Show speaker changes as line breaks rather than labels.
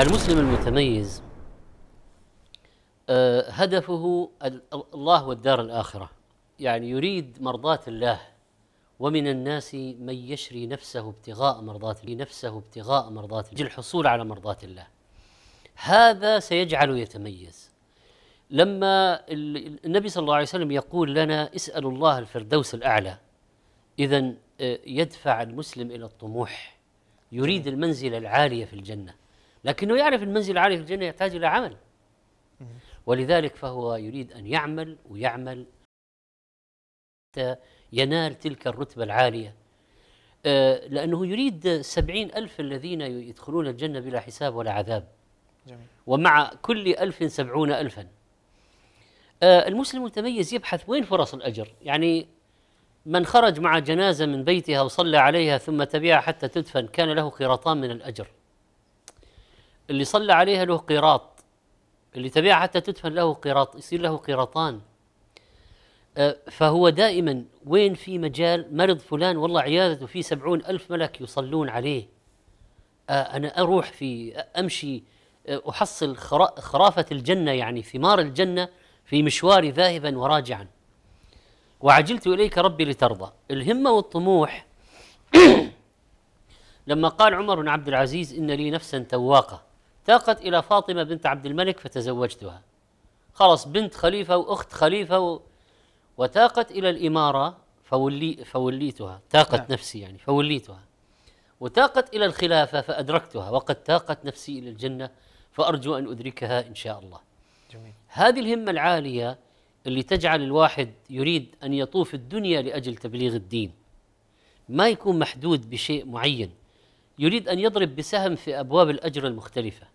المسلم المتميز آه، هدفه الله والدار الآخرة يعني يريد مرضاة الله ومن الناس من يشري نفسه ابتغاء مرضاة نفسه ابتغاء مرضاة الله الحصول على مرضاة الله هذا سيجعله يتميز لما النبي صلى الله عليه وسلم يقول لنا اسألوا الله الفردوس الأعلى إذا آه، يدفع المسلم إلى الطموح يريد المنزلة العالية في الجنة لكنه يعرف المنزل العالي في الجنة يحتاج إلى عمل ولذلك فهو يريد أن يعمل ويعمل حتى ينال تلك الرتبة العالية آه، لأنه يريد سبعين ألف الذين يدخلون الجنة بلا حساب ولا عذاب جميل. ومع كل ألف سبعون ألفا آه، المسلم المتميز يبحث وين فرص الأجر يعني من خرج مع جنازة من بيتها وصلى عليها ثم تبعها حتى تدفن كان له قيراطان من الأجر اللي صلى عليها له قيراط اللي تبعها حتى تدفن له قيراط يصير له قيراطان أه، فهو دائما وين في مجال مرض فلان والله عيادته في سبعون ألف ملك يصلون عليه أه، أنا أروح في أمشي أه، أحصل خرافة الجنة يعني ثمار الجنة في مشواري ذاهبا وراجعا وعجلت إليك ربي لترضى الهمة والطموح لما قال عمر بن عبد العزيز إن لي نفسا تواقة تاقت إلى فاطمة بنت عبد الملك فتزوجتها خلص بنت خليفة وأخت خليفة و... وتاقت إلى الإمارة فولي فوليتها تاقت نعم. نفسي يعني فوليتها وتاقت إلى الخلافة فأدركتها وقد تاقت نفسي إلى الجنة فأرجو أن أدركها إن شاء الله جميل. هذه الهمة العالية اللي تجعل الواحد يريد أن يطوف الدنيا لأجل تبليغ الدين ما يكون محدود بشيء معين يريد أن يضرب بسهم في أبواب الأجر المختلفة